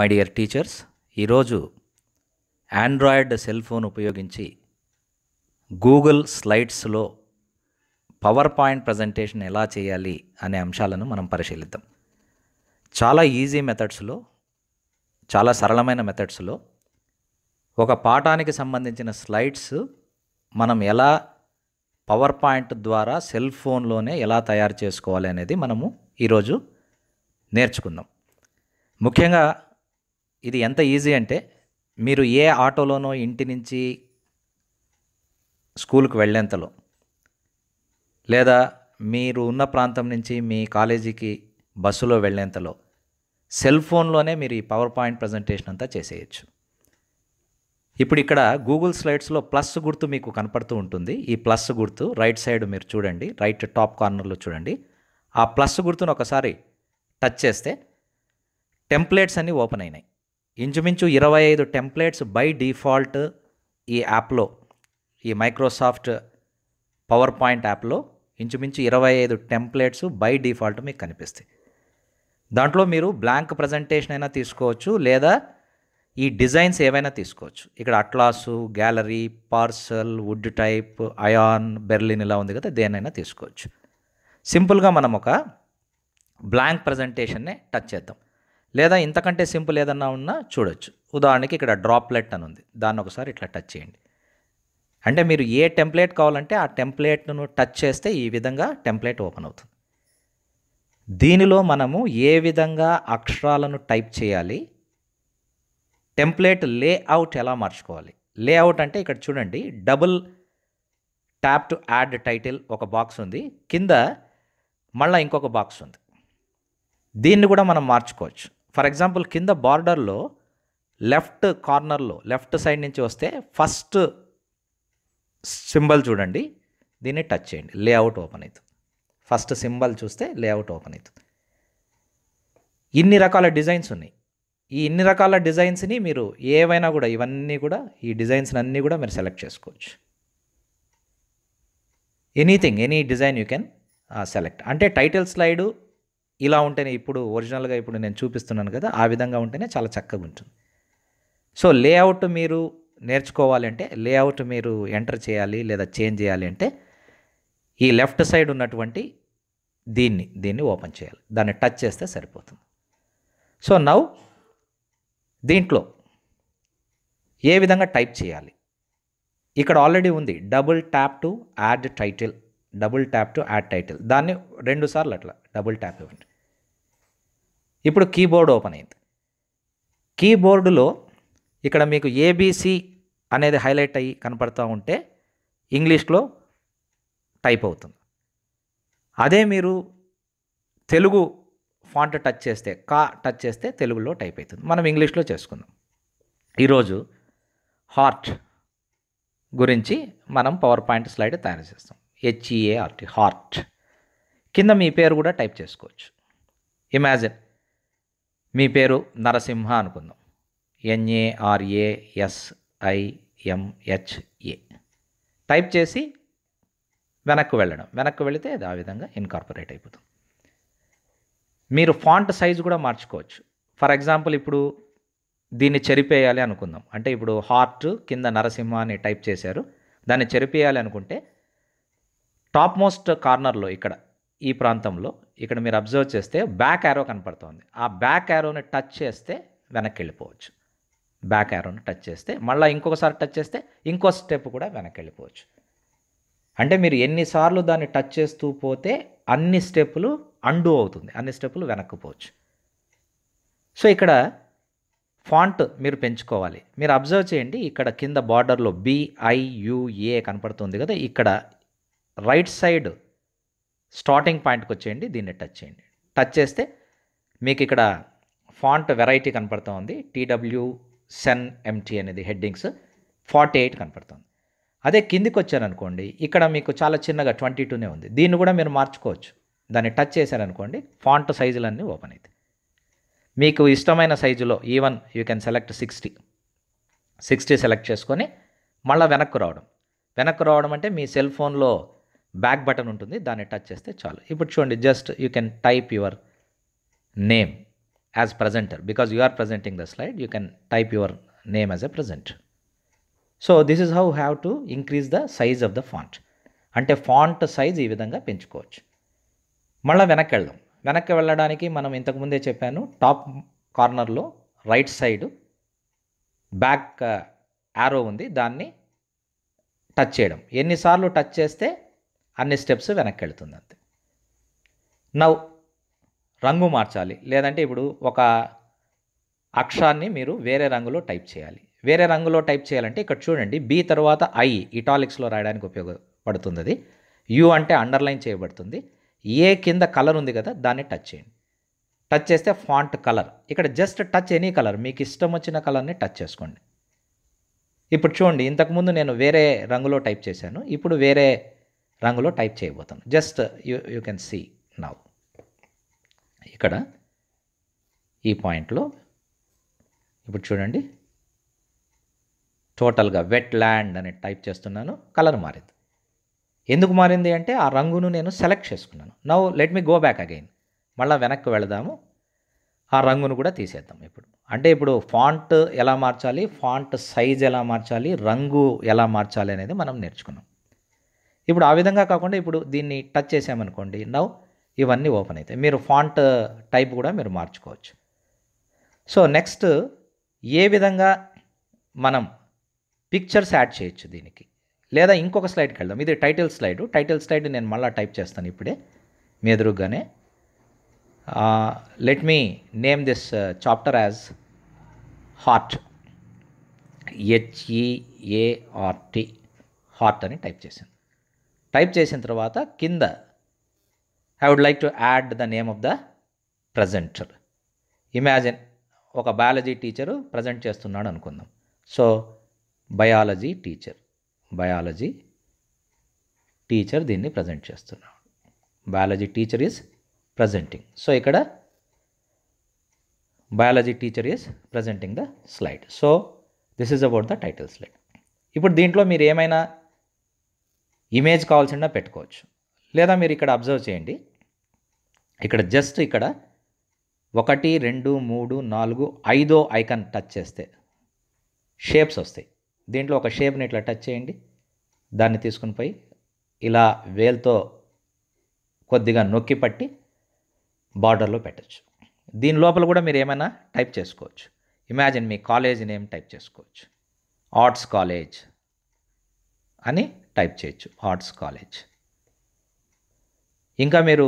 My dear teachers ఈరోజు Android cell phone ఉపయోగించి Google స్లైడ్స్లో పవర్ పాయింట్ ప్రజెంటేషన్ ఎలా చేయాలి అనే అంశాలను మనం పరిశీలిద్దాం చాలా ఈజీ మెథడ్స్లో చాలా సరళమైన మెథడ్స్లో ఒక పాఠానికి సంబంధించిన స్లైడ్స్ మనం ఎలా పవర్ పాయింట్ ద్వారా సెల్ ఫోన్లోనే ఎలా తయారు చేసుకోవాలి అనేది మనము ఈరోజు నేర్చుకుందాం ముఖ్యంగా ఇది ఎంత ఈజీ అంటే మీరు ఏ ఆటోలోనో ఇంటి నుంచి స్కూల్కి వెళ్ళేంతలో లేదా మీరు ఉన్న ప్రాంతం నుంచి మీ కాలేజీకి బస్సులో వెళ్ళేంతలో సెల్ ఫోన్లోనే మీరు ఈ పవర్ పాయింట్ ప్రజెంటేషన్ అంతా చేసేయచ్చు ఇప్పుడు ఇక్కడ గూగుల్ స్లైడ్స్లో ప్లస్ గుర్తు మీకు కనపడుతూ ఉంటుంది ఈ ప్లస్ గుర్తు రైట్ సైడ్ మీరు చూడండి రైట్ టాప్ కార్నర్లో చూడండి ఆ ప్లస్ గుర్తును ఒకసారి టచ్ చేస్తే టెంప్లెట్స్ అన్నీ ఓపెన్ అయినాయి ఇంచుమించు ఇరవై ఐదు టెంప్లేట్స్ బై డిఫాల్ట్ ఈ యాప్లో ఈ మైక్రోసాఫ్ట్ పవర్ పాయింట్ యాప్లో ఇంచుమించు ఇరవై ఐదు టెంప్లెట్స్ బై డిఫాల్ట్ మీకు కనిపిస్తాయి దాంట్లో మీరు బ్లాంక్ ప్రజెంటేషన్ అయినా తీసుకోవచ్చు లేదా ఈ డిజైన్స్ ఏవైనా తీసుకోవచ్చు ఇక్కడ atlas gallery parcel wood type ion Berlin ఇలా ఉంది కదా దేనైనా తీసుకోవచ్చు సింపుల్గా మనం ఒక బ్లాంక్ ప్రజెంటేషన్నే టచ్ చేద్దాం లేదా ఇంతకంటే సింపుల్ ఏదన్నా ఉన్నా చూడొచ్చు ఉదాహరణకి ఇక్కడ డ్రాప్లెట్ అని ఉంది దాన్ని ఒకసారి ఇట్లా టచ్ చేయండి అంటే మీరు ఏ టెంప్లెట్ కావాలంటే ఆ టెంప్లెట్ను టచ్ చేస్తే ఈ విధంగా టెంప్లెట్ ఓపెన్ అవుతుంది దీనిలో మనము ఏ విధంగా అక్షరాలను టైప్ చేయాలి టెంప్లెట్ లేఅవుట్ ఎలా మార్చుకోవాలి లేఅవుట్ అంటే ఇక్కడ చూడండి double tap to add title ఒక బాక్స్ ఉంది కింద మళ్ళీ ఇంకొక బాక్స్ ఉంది దీన్ని కూడా మనం మార్చుకోవచ్చు ఫర్ ఎగ్జాంపుల్ కింద బార్డర్లో లెఫ్ట్ కార్నర్లో లెఫ్ట్ సైడ్ నుంచి వస్తే ఫస్ట్ సింబల్ చూడండి దీన్ని టచ్ చేయండి లేఅవుట్ ఓపెన్ అవుతుంది ఫస్ట్ సింబల్ చూస్తే లేఅవుట్ ఓపెన్ అవుతుంది ఇన్ని రకాల డిజైన్స్ ఉన్నాయి ఈ ఇన్ని రకాల డిజైన్స్ని మీరు ఏవైనా కూడా ఇవన్నీ కూడా ఈ డిజైన్స్ అన్నీ కూడా మీరు సెలెక్ట్ చేసుకోవచ్చు anything any design you can select అంటే టైటిల్ స్లైడు ఇలా ఉంటేనే ఇప్పుడు ఒరిజినల్గా ఇప్పుడు నేను చూపిస్తున్నాను కదా ఆ విధంగా ఉంటేనే చాలా చక్కగా ఉంటుంది సో లేఅవుట్ మీరు నేర్చుకోవాలంటే లేఅవుట్ మీరు ఎంటర్ చేయాలి లేదా చేంజ్ చేయాలి అంటే ఈ లెఫ్ట్ సైడ్ ఉన్నటువంటి దీన్ని దీన్ని ఓపెన్ చేయాలి దాన్ని టచ్ చేస్తే సరిపోతుంది సో నౌ దీంట్లో ఏ విధంగా టైప్ చేయాలి ఇక్కడ ఆల్రెడీ ఉంది double tap to add title double tap to add title దాన్ని రెండు సార్లు అట్లా డబుల్ ట్యాప్ ఇవ్వండి ఇప్పుడు కీబోర్డ్ ఓపెన్ అయింది కీబోర్డులో ఇక్కడ మీకు ఏబీసీ అనేది హైలైట్ అయ్యి కనపడుతూ ఉంటే ఇంగ్లీష్లో టైప్ అవుతుంది అదే మీరు తెలుగు ఫాంట్ టచ్ చేస్తే కా టచ్ చేస్తే తెలుగులో టైప్ అవుతుంది మనం ఇంగ్లీష్లో చేసుకుందాం ఈరోజు హార్ట్ గురించి మనం పవర్ పాయింట్ స్లైడ్ తయారు చేస్తాం హెచ్ఈఏఆర్టీ హార్ట్ e కింద మీ పేరు కూడా టైప్ చేసుకోవచ్చు ఇమాజిన్ మీ పేరు నరసింహ అనుకుందాం ఎన్ఏఆర్ఏఎస్ఐఎంహెచ్ఏ e టైప్ చేసి వెనక్కు వెళ్ళడం వెనక్కు వెళితే అది ఆ విధంగా ఇన్కార్పొరేట్ అయిపోతుంది మీరు ఫాంట్ సైజు కూడా మార్చుకోవచ్చు ఫర్ ఎగ్జాంపుల్ ఇప్పుడు దీన్ని చెరిపేయాలి అనుకుందాం అంటే ఇప్పుడు హార్ట్ కింద నరసింహ అని టైప్ చేశారు దాన్ని చెరిపేయాలి అనుకుంటే టాప్ మోస్ట్ కార్నర్లో ఇక్కడ ఈ ప్రాంతంలో ఇక్కడ మీరు అబ్జర్వ్ చేస్తే బ్యాక్ యారో కనపడుతుంది ఆ బ్యాక్ యారోని టచ్ చేస్తే వెనక్కి వెళ్ళిపోవచ్చు బ్యాక్ యారోని టచ్ చేస్తే మళ్ళీ ఇంకొకసారి టచ్ చేస్తే ఇంకో స్టెప్ కూడా వెనక్కి వెళ్ళిపోవచ్చు అంటే మీరు ఎన్నిసార్లు దాన్ని టచ్ చేస్తూ పోతే అన్ని స్టెప్పులు అండు అవుతుంది అన్ని స్టెప్పులు వెనక్కిపోవచ్చు సో ఇక్కడ ఫాంట్ మీరు పెంచుకోవాలి మీరు అబ్జర్వ్ చేయండి ఇక్కడ కింద బార్డర్లో బిఐయుఏ కనపడుతుంది కదా ఇక్కడ రైట్ సైడ్ స్టార్టింగ్ పాయింట్కి వచ్చేయండి దీన్ని టచ్ చేయండి టచ్ చేస్తే మీకు ఇక్కడ ఫాంట్ వెరైటీ కనపడుతూ ఉంది టీడబ్ల్యూ సెన్ ఎంటీ అనేది హెడ్డింగ్స్ ఫార్టీ ఎయిట్ కనపడుతుంది అదే కిందికి వచ్చారనుకోండి ఇక్కడ మీకు చాలా చిన్నగా ట్వంటీ టూనే ఉంది దీన్ని కూడా మీరు మార్చుకోవచ్చు దాన్ని టచ్ చేశారనుకోండి ఫాంట్ సైజులన్నీ ఓపెన్ అవుతాయి మీకు ఇష్టమైన సైజులో even you can select sixty sixty select చేసుకొని మళ్ళీ వెనక్కు రావడం వెనక్కు రావడం అంటే మీ సెల్ ఫోన్లో బ్యాక్ బటన్ ఉంటుంది దాన్ని టచ్ చేస్తే చాలు ఇప్పుడు చూడండి just you can type your name as presenter because you are presenting the slide you can type your name as a present so this is how have to increase the size of the font అంటే font size ఈ విధంగా పెంచుకోవచ్చు మళ్ళీ వెనక్కి వెళ్దాం వెనక్కి వెళ్ళడానికి మనం ఇంతకుముందే చెప్పాను టాప్ కార్నర్లో రైట్ సైడ్ బ్యాక్ యారో ఉంది దాన్ని టచ్ చేయడం ఎన్నిసార్లు టచ్ చేస్తే అన్ని స్టెప్స్ వెనక్కి వెళుతుంది అంతే నవ్వు రంగు మార్చాలి లేదంటే ఇప్పుడు ఒక అక్షరాన్ని మీరు వేరే రంగులో టైప్ చేయాలి వేరే రంగులో టైప్ చేయాలంటే ఇక్కడ చూడండి బి తర్వాత ఐ ఇటాలిక్స్లో రాయడానికి ఉపయోగపడుతుంది అది యు అంటే అండర్లైన్ చేయబడుతుంది ఏ కింద కలర్ ఉంది కదా దాన్ని టచ్ చేయండి టచ్ చేస్తే ఫాంట్ కలర్ ఇక్కడ జస్ట్ టచ్ ఎనీ కలర్ మీకు ఇష్టం వచ్చిన కలర్ని టచ్ చేసుకోండి ఇప్పుడు చూడండి ఇంతకుముందు నేను వేరే రంగులో టైప్ చేశాను ఇప్పుడు వేరే రంగులో టైప్ చేయబోతాను just you you can see now ఇక్కడ ఈ పాయింట్లో ఇప్పుడు చూడండి టోటల్గా వెట్ ల్యాండ్ అని టైప్ చేస్తున్నాను కలర్ మారింది ఎందుకు మారింది అంటే ఆ రంగును నేను సెలెక్ట్ చేసుకున్నాను now let me go back again మళ్ళీ వెనక్కి వెళదాము ఆ రంగును కూడా తీసేద్దాం ఇప్పుడు అంటే ఇప్పుడు ఫాంట్ ఎలా మార్చాలి ఫాంట్ సైజ్ ఎలా మార్చాలి రంగు ఎలా మార్చాలి అనేది మనం నేర్చుకున్నాం ఇప్పుడు ఆ విధంగా కాకుండా ఇప్పుడు దీన్ని టచ్ చేసామనుకోండి నవ్ ఇవన్నీ ఓపెన్ అవుతాయి మీరు ఫాంట్ టైప్ కూడా మీరు మార్చుకోవచ్చు సో నెక్స్ట్ ఏ విధంగా మనం పిక్చర్స్ యాడ్ చేయొచ్చు దీనికి లేదా ఇంకొక స్లైడ్కి వెళ్దాం ఇది టైటిల్ స్లైడ్ టైటిల్ స్లైడ్ నేను మళ్ళీ టైప్ చేస్తాను ఇప్పుడే మీ ఎదురుగానే let me name this chapter as heart H E A R T heart అని టైప్ చేశాను టైప్ చేసిన తర్వాత కింద I would like to add the name of the presenter imagine ఒక బయాలజీ టీచరు ప్రజెంట్ చేస్తున్నాడు అనుకుందాం so biology teacher biology teacher దీన్ని ప్రజెంట్ చేస్తున్నాడు biology teacher is presenting so ఇక్కడ biology teacher is presenting the slide so this is about the title slide ఇప్పుడు దీంట్లో మీరు ఏమైనా ఇమేజ్ కావాల్సిన పెట్టుకోవచ్చు లేదా మీరు ఇక్కడ అబ్జర్వ్ చేయండి ఇక్కడ జస్ట్ ఇక్కడ ఒకటి రెండు మూడు నాలుగు ఐదో ఐకాన్ టచ్ చేస్తే షేప్స్ వస్తాయి దీంట్లో ఒక షేప్ని ఇట్లా టచ్ చేయండి దాన్ని తీసుకుని పోయి ఇలా వేల్తో కొద్దిగా నొక్కి పట్టి బార్డర్లో పెట్టచ్చు దీని లోపల కూడా మీరు ఏమైనా టైప్ చేసుకోవచ్చు ఇమాజిన్ మీ కాలేజ్ నేమ్ టైప్ చేసుకోవచ్చు ఆర్ట్స్ కాలేజ్ అని టైప్ చేయొచ్చు ఆర్ట్స్ కాలేజ్ ఇంకా మీరు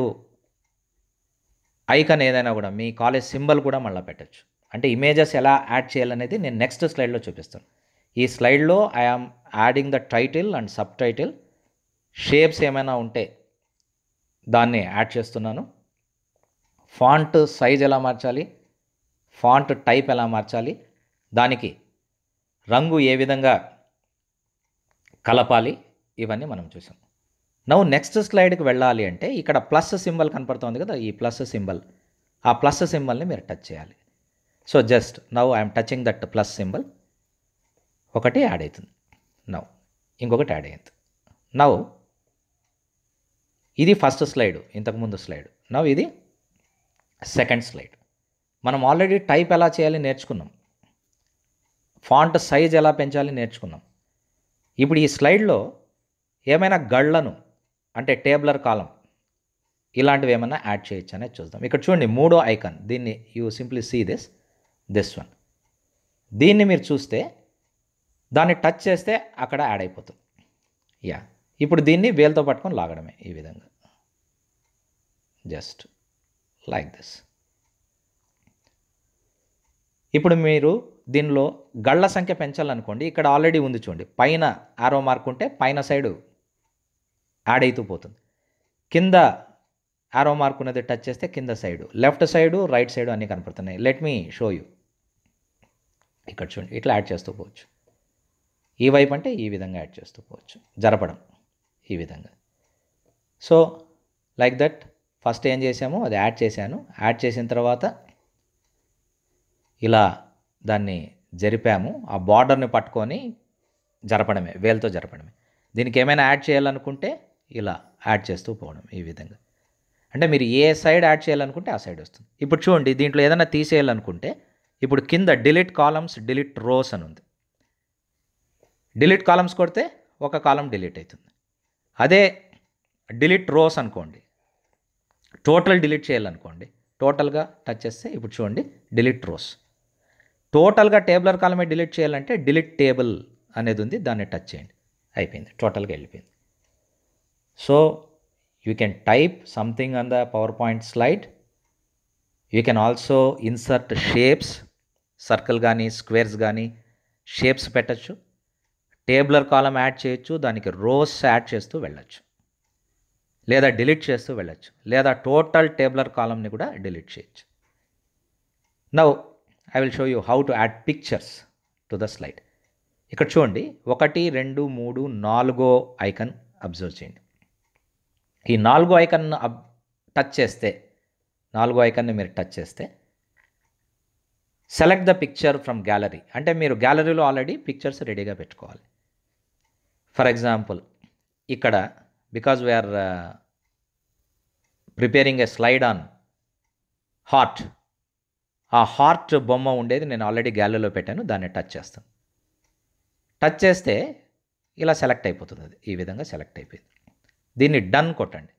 ఐకన్ ఏదైనా కూడా మీ కాలేజ్ సింబల్ కూడా మళ్ళీ పెట్టచ్చు అంటే ఇమేజెస్ ఎలా యాడ్ చేయాలనేది నేను నెక్స్ట్ స్లైడ్లో చూపిస్తాను ఈ స్లైడ్లో I am adding the title and subtitle shapes ఏమైనా ఉంటే దాన్ని యాడ్ చేస్తున్నాను ఫాంట్ సైజ్ ఎలా మార్చాలి ఫాంట్ టైప్ ఎలా మార్చాలి దానికి రంగు ఏ విధంగా కలపాలి ఇవన్నీ మనం చూసాం నవ్వు నెక్స్ట్ స్లైడ్కి వెళ్ళాలి అంటే ఇక్కడ ప్లస్ సింబల్ కనపడుతుంది కదా ఈ ప్లస్ సింబల్ ఆ ప్లస్ సింబల్ని మీరు టచ్ చేయాలి so just now I'm touching that plus symbol ఒకటి యాడ్ అవుతుంది నవ్ ఇంకొకటి యాడ్ అయ్యింది నవ్ ఇది ఫస్ట్ స్లైడ్ ఇంతకుముందు స్లైడ్ నవ్ ఇది సెకండ్ స్లైడ్ మనం ఆల్రెడీ టైప్ ఎలా చేయాలి నేర్చుకున్నాం ఫాంట్ సైజ్ ఎలా పెంచాలి నేర్చుకున్నాం ఇప్పుడు ఈ స్లైడ్లో ఏమైనా గళ్లను అంటే టేబులర్ కాలం ఇలాంటివి ఏమైనా యాడ్ చేయొచ్చు అనేది చూద్దాం ఇక్కడ చూడండి మూడో ఐకాన్ దీన్ని you simply see this this one దీన్ని మీరు చూస్తే దాన్ని టచ్ చేస్తే అక్కడ యాడ్ అయిపోతుంది యా ఇప్పుడు దీన్ని వేలతో పట్టుకొని లాగడమే ఈ విధంగా జస్ట్ లైక్ దిస్ ఇప్పుడు మీరు దీనిలో గళ్ళ సంఖ్య పెంచాలనుకోండి ఇక్కడ ఆల్రెడీ ఉంది చూడండి పైన ఆరో మార్క్ ఉంటే పైన సైడు యాడ్ అవుతూ పోతుంది కింద యారో మార్క్ ఉన్నది టచ్ చేస్తే కింద side left side right side అన్నీ కనపడుతున్నాయి లెట్ మీ షో యూ ఇక్కడ చూడండి ఇట్లా యాడ్ చేస్తూ పోవచ్చు ఈ వైపు అంటే ఈ విధంగా యాడ్ చేస్తూ పోవచ్చు జరపడం ఈ విధంగా సో లైక్ దట్ ఫస్ట్ ఏం చేసామో అది యాడ్ చేశాను యాడ్ చేసిన తర్వాత ఇలా దాన్ని జరిపాము ఆ బార్డర్ని పట్టుకొని జరపడమే వేలతో జరపడమే దీనికి ఏమైనా యాడ్ చేయాలనుకుంటే ఇలా యాడ్ చేస్తూ పోవడం ఈ విధంగా అంటే మీరు ఏ సైడ్ యాడ్ చేయాలనుకుంటే ఆ సైడ్ వస్తుంది ఇప్పుడు చూడండి దీంట్లో ఏదైనా తీసేయాలనుకుంటే ఇప్పుడు కింద డిలీట్ కాలమ్స్ డిలీట్ రోస్ అని ఉంది డిలీట్ కాలమ్స్ కొడితే ఒక కాలం డిలీట్ అవుతుంది అదే డిలీట్ రోస్ అనుకోండి టోటల్ డిలీట్ చేయాలనుకోండి టోటల్గా టచ్ చేస్తే ఇప్పుడు చూడండి డిలీట్ రోస్ టోటల్గా టేబులర్ కాలమే డిలీట్ చేయాలంటే డిలీట్ టేబుల్ అనేది ఉంది దాన్ని టచ్ చేయండి అయిపోయింది టోటల్గా వెళ్ళిపోయింది so you can type something something the power point slide you can also insert shapes circle కానీ స్క్వేర్స్ కానీ షేప్స్ పెట్టచ్చు టేబులర్ కాలం యాడ్ చేయొచ్చు దానికి రోస్ యాడ్ చేస్తూ వెళ్ళచ్చు లేదా డిలీట్ చేస్తూ వెళ్ళచ్చు లేదా టోటల్ టేబులర్ కాలంని కూడా డిలీట్ చేయొచ్చు now I will show you how to add pictures to the slide ఇక్కడ చూడండి ఒకటి రెండు మూడు నాలుగో ఐకన్ అబ్జర్వ్ చేయండి ఈ నాలుగు ఐకన్ టచ్ చేస్తే నాలుగు ఐకన్ని మీరు టచ్ చేస్తే select the picture from gallery అంటే మీరు గ్యాలరీలో ఆల్రెడీ పిక్చర్స్ రెడీగా పెట్టుకోవాలి ఫర్ ఎగ్జాంపుల్ ఇక్కడ because we're preparing a slide on heart ఆ హార్ట్ బొమ్మ ఉండేది నేను ఆల్రెడీ గ్యాలరీలో పెట్టాను దాన్ని టచ్ చేస్తాను టచ్ చేస్తే ఇలా సెలెక్ట్ అయిపోతుంది అది ఈ విధంగా సెలెక్ట్ అయిపోయింది దీన్ని డన్ కొట్టండి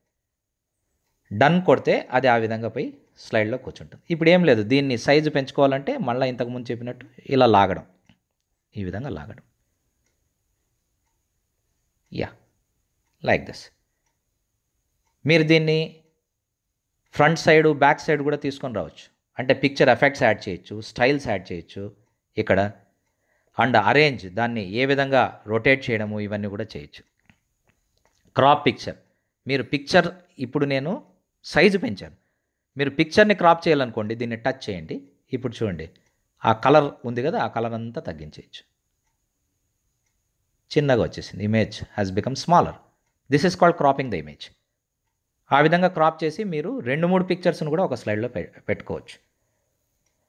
డన్ కొడితే అది ఆ విధంగా పోయి స్లైడ్లో కూర్చుంటుంది ఇప్పుడు ఏం లేదు దీన్ని సైజు పెంచుకోవాలంటే మళ్ళీ ఇంతకుముందు చెప్పినట్టు ఇలా లాగడం ఈ విధంగా లాగడం యా లైక్ దిస్ మీరు దీన్ని ఫ్రంట్ సైడు బ్యాక్ సైడ్ కూడా తీసుకొని రావచ్చు అంటే పిక్చర్ ఎఫెక్ట్స్ యాడ్ చేయొచ్చు స్టైల్స్ యాడ్ చేయొచ్చు ఇక్కడ అండ్ అరేంజ్ దాన్ని ఏ విధంగా రొటేట్ చేయడము ఇవన్నీ కూడా చేయొచ్చు క్రాప్ పిక్చర్ మీరు పిక్చర్ ఇప్పుడు నేను సైజు పెంచాను మీరు పిక్చర్ని క్రాప్ చేయాలనుకోండి దీన్ని టచ్ చేయండి ఇప్పుడు చూడండి ఆ కలర్ ఉంది కదా ఆ కలర్ అంతా తగ్గించేయచ్చు చిన్నగా వచ్చేసింది image has become smaller this is called cropping the image ఆ విధంగా క్రాప్ చేసి మీరు రెండు మూడు పిక్చర్స్ను కూడా ఒక స్లైడ్లో పె పెట్టుకోవచ్చు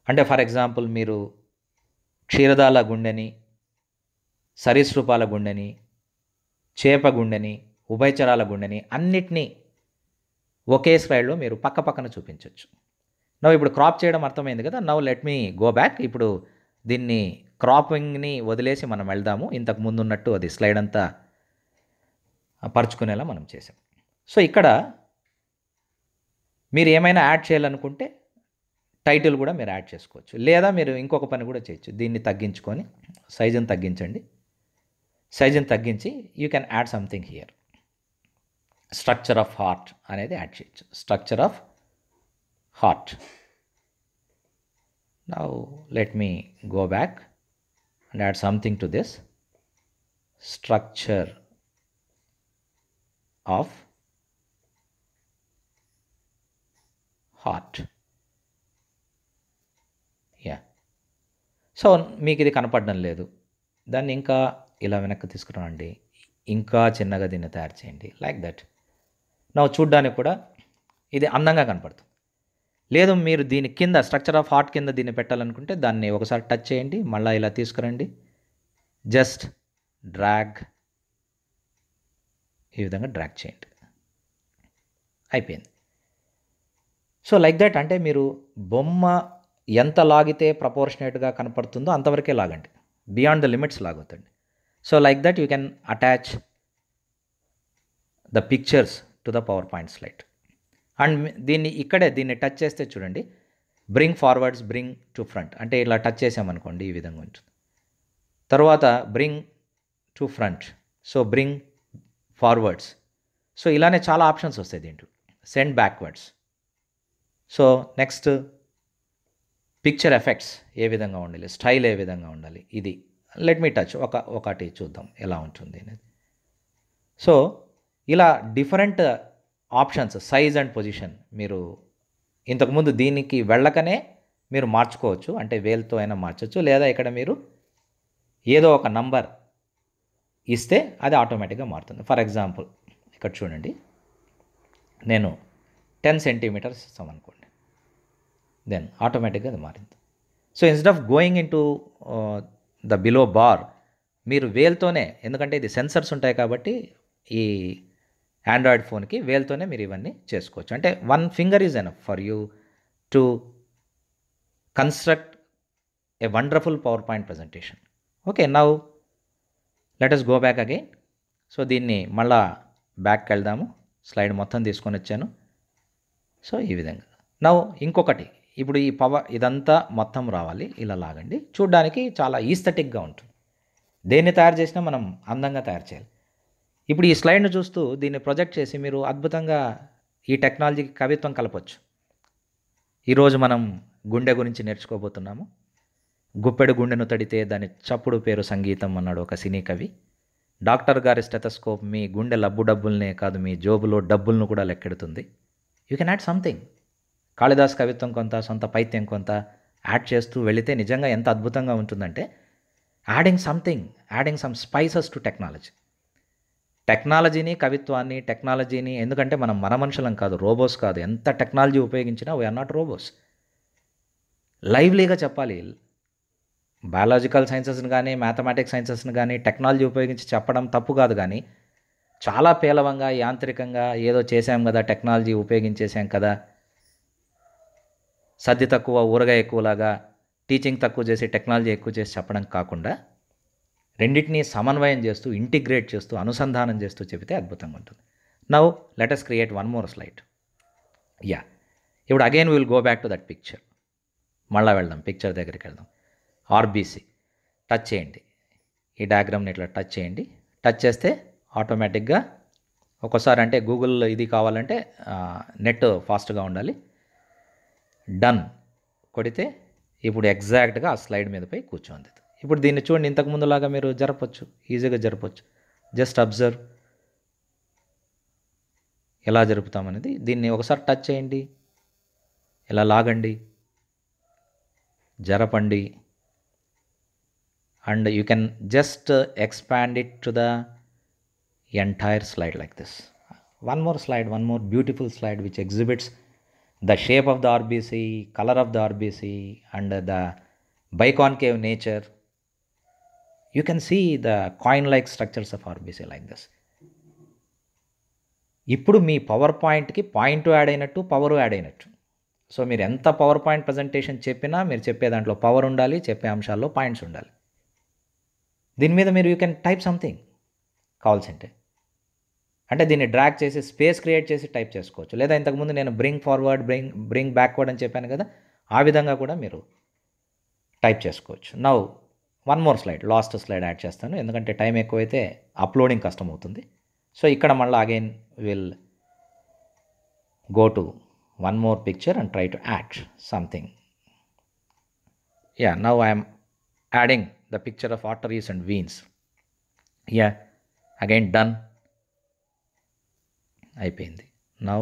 అంటే ఫర్ ఎగ్జాంపుల్ మీరు క్షీరదాల గుండెని సరీసృపాల గుండెని చేప గుండెని ఉభయచరాల గుండెని అన్నిటినీ ఒకే స్లైడ్లో మీరు పక్క పక్కన చూపించవచ్చు నవ్వు ఇప్పుడు క్రాప్ చేయడం అర్థమైంది కదా నవ్వు లెట్ మీ గో బ్యాక్ ఇప్పుడు దీన్ని క్రాపింగ్ని వదిలేసి మనం వెళ్దాము ఇంతకు ముందు ఉన్నట్టు అది స్లైడ్ అంతా పరుచుకునేలా మనం చేసాం సో ఇక్కడ మీరు ఏమైనా యాడ్ చేయాలనుకుంటే టైటిల్ కూడా మీరు యాడ్ చేసుకోవచ్చు లేదా మీరు ఇంకొక పని కూడా చేయొచ్చు దీన్ని తగ్గించుకొని సైజుని తగ్గించండి సైజుని తగ్గించి you can add something here structure of heart అనేది యాడ్ చేయొచ్చు structure of heart now let me go back and add something to this structure of heart yeah so మీకు ఇది కనపడడం లేదు దాన్ని ఇంకా ఇలా వెనక్కి తీసుకురండి ఇంకా చిన్నగా దీన్ని తయారు చేయండి లైక్ దట్ నాకు చూడ్డానికి కూడా ఇది అందంగా కనపడుతుంది లేదు మీరు దీని కింద స్ట్రక్చర్ ఆఫ్ హార్ట్ కింద దీన్ని పెట్టాలనుకుంటే దాన్ని ఒకసారి టచ్ చేయండి మళ్ళీ ఇలా తీసుకురండి జస్ట్ డ్రాగ్ ఈ విధంగా డ్రాగ్ చేయండి అయిపోయింది సో లైక్ దట్ అంటే మీరు బొమ్మ ఎంత లాగితే ప్రపోర్షనేట్గా కనపడుతుందో అంతవరకే లాగండి బియాండ్ ద లిమిట్స్ లాగొద్దండి so like that you can attach the pictures to the power point slide and దీన్ని ఇక్కడే దీన్ని టచ్ చేస్తే చూడండి bring forwards bring to front అంటే ఇలా టచ్ చేసామనుకోండి ఈ విధంగా ఉంటుంది తర్వాత bring to front so bring forwards so ఇలానే చాలా ఆప్షన్స్ వస్తాయి దీంట్లో send backwards so next picture effects ఏ విధంగా ఉండాలి స్టైల్ ఏ విధంగా ఉండాలి ఇది లెట్ మీ టచ్ ఒక ఒకటి చూద్దాం ఎలా ఉంటుంది అనేది సో ఇలా different options size and position మీరు ఇంతకుముందు దీనికి వెళ్ళకనే మీరు మార్చుకోవచ్చు అంటే వేల్తో అయినా మార్చవచ్చు లేదా ఇక్కడ మీరు ఏదో ఒక నంబర్ ఇస్తే అది ఆటోమేటిక్గా మారుతుంది ఫర్ ఎగ్జాంపుల్ ఇక్కడ చూడండి నేను టెన్ సెంటీమీటర్స్ ఇస్తాం అనుకోండి దెన్ ఆటోమేటిక్గా అది మారింది so instead of going in to the below bar మీరు వేల్తోనే ఎందుకంటే ఇది సెన్సర్స్ ఉంటాయి కాబట్టి ఈ ఆండ్రాయిడ్ ఫోన్కి వేల్తోనే మీరు ఇవన్నీ చేసుకోవచ్చు అంటే one finger is enough for you to construct a wonderful power point presentation okay now let us go back again so దీన్ని మళ్ళా బ్యాక్కి వెళ్దాము స్లైడ్ మొత్తం తీసుకొని వచ్చాను సో ఈ విధంగా నవ్ ఇంకొకటి ఇప్పుడు ఈ పవర్ ఇదంతా మొత్తం రావాలి ఇలా లాగండి చూడ్డానికి చాలా ఈస్థెటిక్గా ఉంటుంది దేన్ని తయారు చేసినా మనం అందంగా తయారు చేయాలి ఇప్పుడు ఈ స్లైడ్ను చూస్తూ దీన్ని ప్రొజెక్ట్ చేసి మీరు అద్భుతంగా ఈ టెక్నాలజీకి కవిత్వం కలపచ్చు ఈరోజు మనం గుండె గురించి నేర్చుకోబోతున్నాము గుప్పెడు గుండెను తడితే దాని చప్పుడు పేరు సంగీతం అన్నాడు ఒక సినీ కవి డాక్టర్ గారి స్టెథస్కోప్ మీ గుండె లబ్బు డబ్బుల్నే కాదు మీ జోబులో డబ్బులను కూడా లెక్కెడుతుంది you can add something Kalidas కవిత్వం కొంత సొంత పైత్యం కొంత యాడ్ చేస్తూ వెళితే నిజంగా ఎంత అద్భుతంగా ఉంటుందంటే adding something adding some spices to technology టెక్నాలజీని కవిత్వాన్ని టెక్నాలజీని ఎందుకంటే మనం మన మనుషులం కాదు రోబోస్ కాదు ఎంత టెక్నాలజీ ఉపయోగించినా వీఆర్ నాట్ రోబోస్ లైవ్లీగా చెప్పాలి బయాలజికల్ సైన్సెస్ని కానీ మ్యాథమెటిక్స్ సైన్సెస్ని కానీ టెక్నాలజీ ఉపయోగించి చెప్పడం తప్పు కాదు కానీ చాలా పేలవంగా యాంత్రికంగా ఏదో చేసాం కదా టెక్నాలజీ ఉపయోగించేసాం కదా సర్ది తక్కువ ఊరగా ఎక్కువలాగా టీచింగ్ తక్కువ చేసి టెక్నాలజీ ఎక్కువ చేసి చెప్పడం కాకుండా రెండింటినీ సమన్వయం చేస్తూ ఇంటిగ్రేట్ చేస్తూ అనుసంధానం చేస్తూ చెబితే అద్భుతంగా ఉంటుంది now let us create one more slide yeah ఇప్పుడు again will go back to that picture మళ్ళీ వెళ్దాం పిక్చర్ దగ్గరికి వెళ్దాం ఆర్బీసీ టచ్ చేయండి ఈ డయాగ్రామ్ని ఇట్లా టచ్ చేయండి టచ్ చేస్తే ఆటోమేటిక్గా ఒక్కోసారి అంటే గూగుల్ ఇది కావాలంటే నెట్ ఫాస్ట్గా ఉండాలి డన్ కొడితే ఇప్పుడు ఎగ్జాక్ట్గా ఆ స్లైడ్ మీద పోయి కూర్చోంది ఇప్పుడు దీన్ని చూడండి ఇంతకు ముందులాగా మీరు జరపచ్చు ఈజీగా జరపచ్చు జస్ట్ అబ్జర్వ్ ఎలా జరుపుతామనేది దీన్ని ఒకసారి టచ్ చేయండి ఇలా లాగండి జరపండి and you can just expand it to the entire slide like this one more slide one more beautiful slide which exhibits the shape of the RBC colour of the RBC and the biconcave nature You can see the coin-like structures of RBC లైక్ this. ఇప్పుడు మీ power పాయింట్కి point add అయినట్టు power add అయినట్టు so మీరు ఎంత power point presentation చెప్పినా మీరు చెప్పే దాంట్లో పవర్ ఉండాలి చెప్పే అంశాల్లో పాయింట్స్ ఉండాలి దీని మీద మీరు యూ కెన్ టైప్ సంథింగ్ కావాల్సింటే అంటే దీన్ని డ్రాక్ చేసి స్పేస్ క్రియేట్ చేసి టైప్ చేసుకోవచ్చు లేదా ఇంతకుముందు నేను bring forward bring bring backward అని చెప్పాను కదా ఆ విధంగా కూడా మీరు టైప్ చేసుకోవచ్చు now one more slide last slide add చేస్తాను ఎందుకంటే టైం ఎక్కువైతే అప్లోడింగ్ కష్టం అవుతుంది సో ఇక్కడ మళ్ళీ again will go to one more picture and try to add something yeah now I'm adding the picture of arteries and veins yeah again done అయిపోయింది now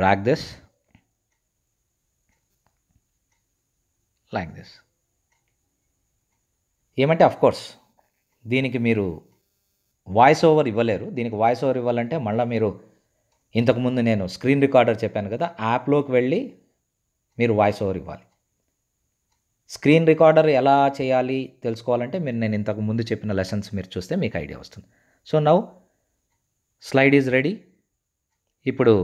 drag this like this ఏమంటే course దీనికి మీరు voice over ఇవ్వలేరు దీనికి voice over ఇవ్వాలంటే మళ్ళీ మీరు ఇంతకుముందు నేను స్క్రీన్ రికార్డర్ చెప్పాను కదా యాప్లోకి వెళ్ళి మీరు వాయిస్ ఓవర్ ఇవ్వాలి స్క్రీన్ రికార్డర్ ఎలా చేయాలి తెలుసుకోవాలంటే మీరు నేను ఇంతకు ముందు చెప్పిన లెసన్స్ మీరు చూస్తే మీకు ఐడియా వస్తుంది so now slide is ready ఇప్పుడు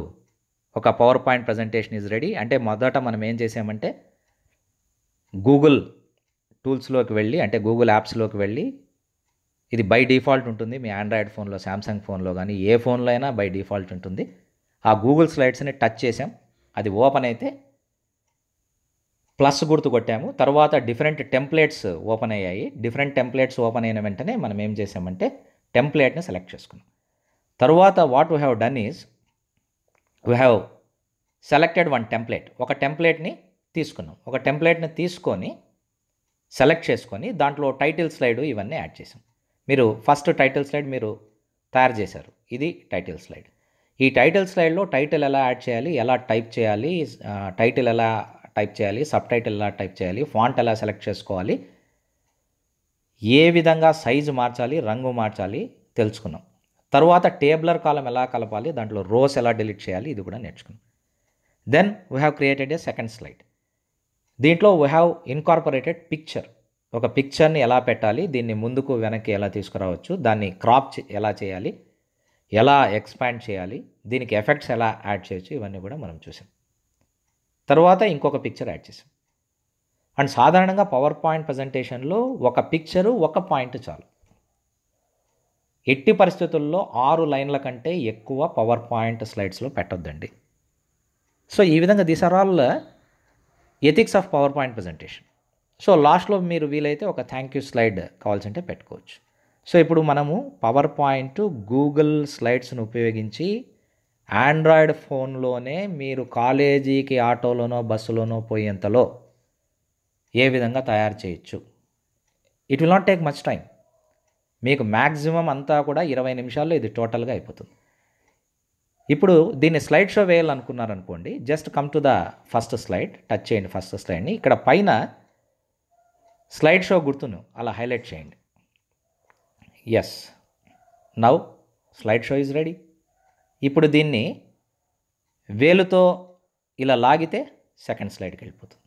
ఒక power point presentation is ready అంటే మొదట మనం ఏం చేసామంటే గూగుల్ టూల్స్లోకి వెళ్ళి అంటే గూగుల్ యాప్స్లోకి వెళ్ళి ఇది బై డిఫాల్ట్ ఉంటుంది మీ ఆండ్రాయిడ్ ఫోన్లో శాంసంగ్ ఫోన్లో కానీ ఏ ఫోన్లో అయినా బై డిఫాల్ట్ ఉంటుంది ఆ గూగుల్ స్లైడ్స్ని టచ్ చేసాం అది ఓపెన్ అయితే ప్లస్ గుర్తు కొట్టాము తర్వాత డిఫరెంట్ టెంప్లెట్స్ ఓపెన్ అయ్యాయి డిఫరెంట్ టెంప్లెట్స్ ఓపెన్ అయిన వెంటనే మనం ఏం చేసామంటే టెంప్లెట్ని సెలెక్ట్ చేసుకున్నాం తర్వాత what we have done is we have selected one template ఒక టెంప్లెట్ని తీసుకున్నాం ఒక టెంప్లెట్ని తీసుకొని సెలెక్ట్ చేసుకొని దాంట్లో టైటిల్ స్లైడ్ ఇవన్నీ యాడ్ చేసాం మీరు ఫస్ట్ టైటిల్ స్లైడ్ మీరు తయారు చేశారు ఇది టైటిల్ స్లైడ్ ఈ టైటిల్ స్లైడ్లో టైటిల్ ఎలా యాడ్ చేయాలి ఎలా టైప్ చేయాలి టైటిల్ ఎలా టైప్ చేయాలి సబ్ టైటిల్ ఎలా టైప్ చేయాలి ఫాంట్ ఎలా సెలెక్ట్ చేసుకోవాలి ఏ విధంగా సైజు మార్చాలి రంగు మార్చాలి తెలుసుకున్నాం తర్వాత టేబులర్ కాలం ఎలా కలపాలి దాంట్లో రోస్ ఎలా డిలీట్ చేయాలి ఇది కూడా నేర్చుకున్నాం then we have created a second slide దీంట్లో వీ హ్యావ్ ఇన్కార్పొరేటెడ్ పిక్చర్ ఒక పిక్చర్ని ఎలా పెట్టాలి దీన్ని ముందుకు వెనక్కి ఎలా తీసుకురావచ్చు దాన్ని క్రాప్ ఎలా చేయాలి ఎలా ఎక్స్పాండ్ చేయాలి దీనికి ఎఫెక్ట్స్ ఎలా యాడ్ చేయొచ్చు ఇవన్నీ కూడా మనం చూసాం తర్వాత ఇంకొక పిక్చర్ యాడ్ చేసాం అండ్ సాధారణంగా పవర్ పాయింట్ ప్రజెంటేషన్లో ఒక పిక్చరు ఒక పాయింట్ చాలు ఎట్టి పరిస్థితుల్లో ఆరు లైన్ల కంటే ఎక్కువ పవర్ పాయింట్ స్లైడ్స్లో పెట్టొద్దండి సో ఈ విధంగా దీసరాల్లో are all ethics of power point presentation so లాస్ట్లో మీరు వీలైతే ఒక థ్యాంక్ యూ స్లైడ్ అంటే పెట్టుకోవచ్చు సో ఇప్పుడు మనము పవర్ పాయింట్ గూగుల్ స్లైడ్స్ను ఉపయోగించి ఆండ్రాయిడ్ ఫోన్లోనే మీరు కాలేజీకి ఆటోలోనో బస్సులోనో పోయేంతలో ఏ విధంగా తయారు చేయొచ్చు it will not take much time మీకు మ్యాక్సిమం అంతా కూడా ఇరవై నిమిషాల్లో ఇది టోటల్గా అయిపోతుంది ఇప్పుడు దీన్ని స్లైడ్ షో వేయాలనుకున్నారనుకోండి just come to the first slide touch చేయండి ఫస్ట్ స్లైడ్ని ఇక్కడ పైన స్లైడ్ షో గుర్తును అలా హైలైట్ చేయండి yes now slide show is ready ఇప్పుడు దీన్ని వేలుతో ఇలా లాగితే సెకండ్ స్లైడ్కి వెళ్ళిపోతుంది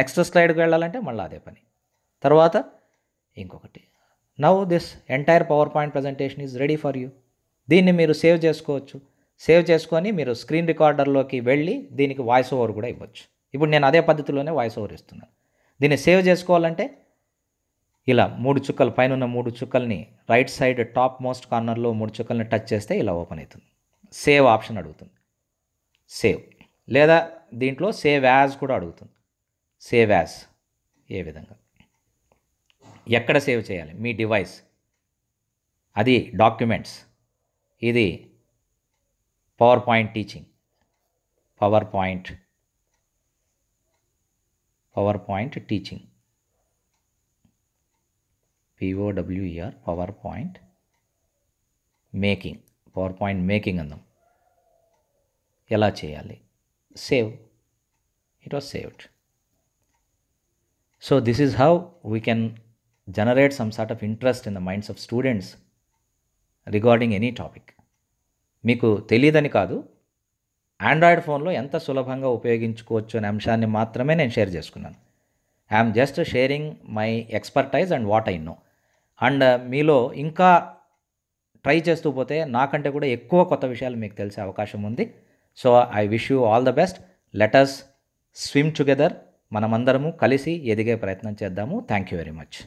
నెక్స్ట్ స్లైడ్కి వెళ్ళాలంటే మళ్ళీ అదే పని తర్వాత ఇంకొకటి now this entire power point presentation is ready for you దీన్ని మీరు సేవ్ చేసుకోవచ్చు సేవ్ చేసుకొని మీరు స్క్రీన్ రికార్డర్లోకి వెళ్ళి దీనికి వాయిస్ ఓవర్ కూడా ఇవ్వచ్చు ఇప్పుడు నేను అదే పద్ధతిలోనే వాయిస్ ఓవర్ ఇస్తున్నాను దీన్ని సేవ్ చేసుకోవాలంటే ఇలా మూడు చుక్కలు పైన ఉన్న మూడు చుక్కల్ని రైట్ సైడ్ టాప్ మోస్ట్ కార్నర్లో మూడు చుక్కల్ని టచ్ చేస్తే ఇలా ఓపెన్ అవుతుంది సేవ్ ఆప్షన్ అడుగుతుంది సేవ్ లేదా దీంట్లో సేవ్ యాజ్ కూడా అడుగుతుంది సేవ్ యాజ్ ఏ విధంగా ఎక్కడ సేవ్ చేయాలి మీ డివైస్ అది డాక్యుమెంట్స్ ఇది PowerPoint teaching. PowerPoint. PowerPoint teaching. POWER PowerPoint making. PowerPoint making అన్నాం ఎలా చేయాలి save, it was saved. So this is how we can generate some sort of interest in the minds of students regarding any topic. మీకు తెలియదని కాదు Android ఫోన్లో ఎంత సులభంగా ఉపయోగించుకోవచ్చు అనే అంశాన్ని మాత్రమే నేను షేర్ చేసుకున్నాను I'm just sharing my expertise and what I know and మీలో ఇంకా ట్రై చేస్తూ పోతే నాకంటే కూడా ఎక్కువ కొత్త విషయాలు మీకు తెలిసే అవకాశం ఉంది so I wish you all the best let us swim together మనమందరము కలిసి ఎదిగే ప్రయత్నం చేద్దాము థ్యాంక్ యూ వెరీ మచ్